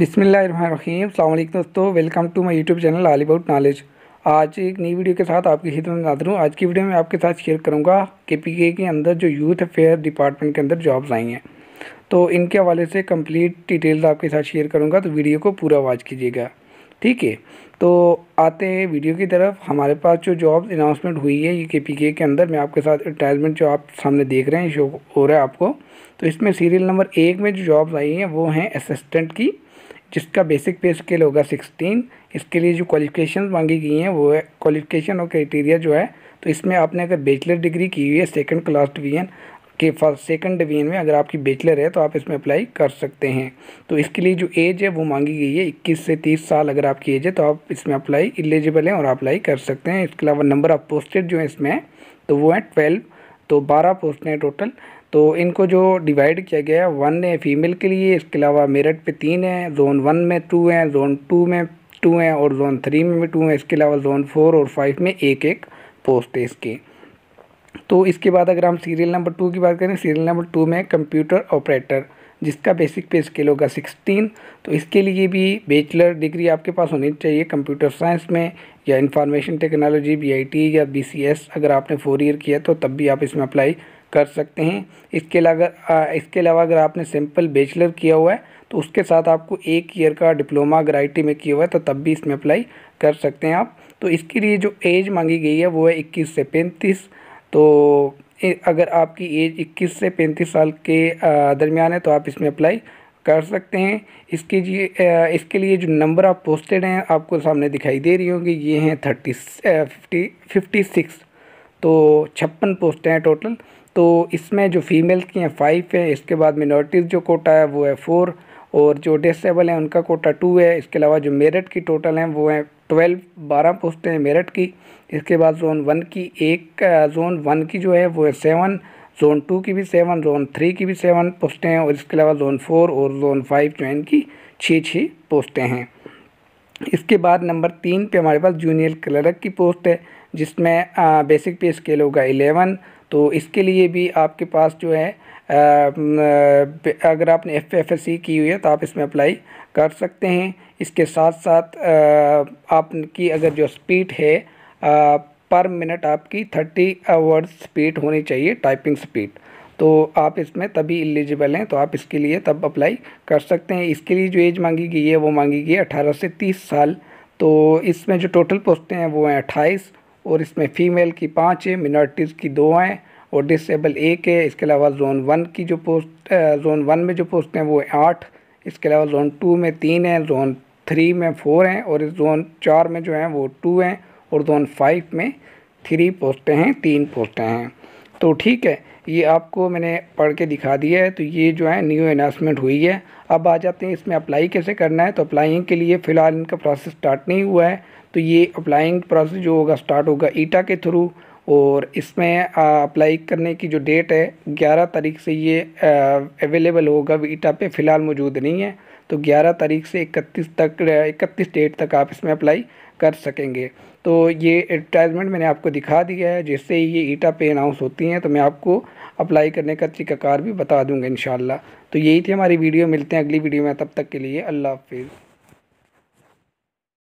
बिसमीम अल्लाम दोस्तों welcome to my YouTube channel all about knowledge आज एक नई वीडियो के साथ आपकी खिदमत नाजर हूँ आज की वीडियो में आपके साथ शेयर करूँगा के पी के के अंदर जो यूथ अफेयर डिपार्टमेंट के अंदर जॉब्स आई हैं तो इनके हवाले से कंप्लीट डिटेल्स आपके साथ शेयर करूँगा तो वीडियो को पूरा वॉच कीजिएगा ठीक है तो आते हैं वीडियो की तरफ हमारे पास जो जॉब्स अनाउंसमेंट हुई है ये के पी के के अंदर मैं आपके साथ एडवर्टाइजमेंट जो आप सामने देख रहे हैं शो हो रहा है आपको तो इसमें सीरियल नंबर एक में जो जॉब्स आई हैं वो हैं असिस्टेंट की जिसका बेसिक पे स्केल होगा सिक्सटीन इसके लिए जो क्वालिफिकेशन मांगी गई हैं वो है क्वालिफिकेशन और क्राइटेरिया जो है तो इसमें आपने अगर बैचलर डिग्री की हुई है सेकंड क्लास डिवीजन के फर्स्ट सेकंड डिवीजन में अगर आपकी बैचलर है तो आप इसमें अप्लाई कर सकते हैं तो इसके लिए जो एज है वो मांगी गई है इक्कीस से तीस साल अगर आपकी एज है तो आप इसमें अप्लाई एलिजिबल हैं और अप्लाई कर सकते हैं इसके अलावा नंबर ऑफ पोस्टेड जो है इसमें तो वो है ट्वेल्व तो बारह पोस्ट हैं टोटल तो इनको जो डिवाइड किया गया है वन है फीमेल के लिए इसके अलावा मेरठ पे तीन है जोन वन में टू हैं जोन टू में टू हैं और जोन थ्री में भी टू हैं इसके अलावा जोन फोर और फाइव में एक एक पोस्ट है इसके तो इसके बाद अगर हम सीरियल नंबर टू की बात करें सीरियल नंबर टू में कंप्यूटर ऑपरेटर जिसका बेसिक पे स्केल होगा सिक्सटीन तो इसके लिए भी बेचलर डिग्री आपके पास होनी चाहिए कंप्यूटर साइंस में या इंफॉर्मेशन टेक्नोलॉजी बी या बी अगर आपने फोर ईयर किया तो तब भी आप इसमें अप्लाई कर सकते हैं इसके अलावा इसके अलावा अगर आपने सिंपल बैचलर किया हुआ है तो उसके साथ आपको एक ईयर का डिप्लोमा अगर आई में किया हुआ है तो तब भी इसमें अप्लाई कर सकते हैं आप तो इसके लिए जो एज मांगी गई है वो है इक्कीस से पैंतीस तो अगर आपकी एज 21 से 35 साल के दरमियान है तो आप इसमें अप्लाई कर सकते हैं इसके लिए इसके लिए जो नंबर आप पोस्टेड हैं आपको सामने दिखाई दे रही होंगी ये हैं थर्टी फिफ्टी फिफ्टी सिक्स तो छप्पन पोस्टें हैं टोटल तो इसमें जो फीमेल्स की हैं फाइव है इसके बाद मिनोरिटीज़ जो कोटा है वो है फ़ोर और जो डिसेबल हैं उनका कोटा टू है इसके अलावा जो मेरट की टोटल हैं वो हैं ट्वेल्व बारह पोस्टें हैं मेरठ की इसके बाद जोन वन की एक जोन वन की जो है वो है सेवन जोन टू की भी सेवन जोन थ्री की भी सेवन पोस्टें हैं और इसके अलावा जोन फोर और जोन फाइव जो इनकी छः छः पोस्टें हैं इसके बाद नंबर तीन पे हमारे पास जूनियर क्लर्क की पोस्ट है जिसमें बेसिक पे स्केल होगा एलेवन तो इसके लिए भी आपके पास जो है अगर आपने एफ एफ एस सी की हुई है तो आप इसमें अप्लाई कर सकते हैं इसके साथ साथ आपकी अगर जो स्पीड है पर मिनट आपकी थर्टी वर्ड स्पीड होनी चाहिए टाइपिंग स्पीड तो आप इसमें तभी एलिजिबल हैं तो आप इसके लिए तब अप्लाई कर सकते हैं इसके लिए जो एज मांगी गई है वो मांगी गई है अठारह से तीस साल तो इसमें जो टोटल पोस्टें हैं वो हैं अट्ठाईस और इसमें फ़ीमेल की पाँच है मिनॉरिटीज़ की दो हैं और डिसेबल एक है इसके अलावा जोन वन की जो पोस्ट जोन वन में जो पोस्ट हैं वो आठ इसके अलावा जोन टू में तीन हैं जोन थ्री में फोर हैं और इस जोन चार में जो हैं वो टू हैं और जोन फाइव में थ्री पोस्टें हैं तीन पोस्टें हैं तो ठीक है ये आपको मैंने पढ़ के दिखा दिया है तो ये जो है न्यू अनाउंसमेंट हुई है अब आ जाते हैं इसमें अप्लाई कैसे करना है तो अप्लाइंग के लिए फ़िलहाल इनका प्रोसेस स्टार्ट नहीं हुआ है तो ये अप्लाइंग प्रोसेस जो होगा स्टार्ट होगा ईटा के थ्रू और इसमें अप्लाई करने की जो डेट है ग्यारह तारीख से ये अवेलेबल होगा वीटा पे फ़िलहाल मौजूद नहीं है तो 11 तारीख से 31 तक 31 डेट तक आप इसमें अप्लाई कर सकेंगे तो ये एडवर्टाइजमेंट मैंने आपको दिखा दिया है जैसे ही ये ईटा पे अनाउंस होती हैं तो मैं आपको अप्लाई करने का तरीकाकार भी बता दूंगा इन तो यही थी हमारी वीडियो मिलते हैं अगली वीडियो में तब तक के लिए अल्लाह हाफिज़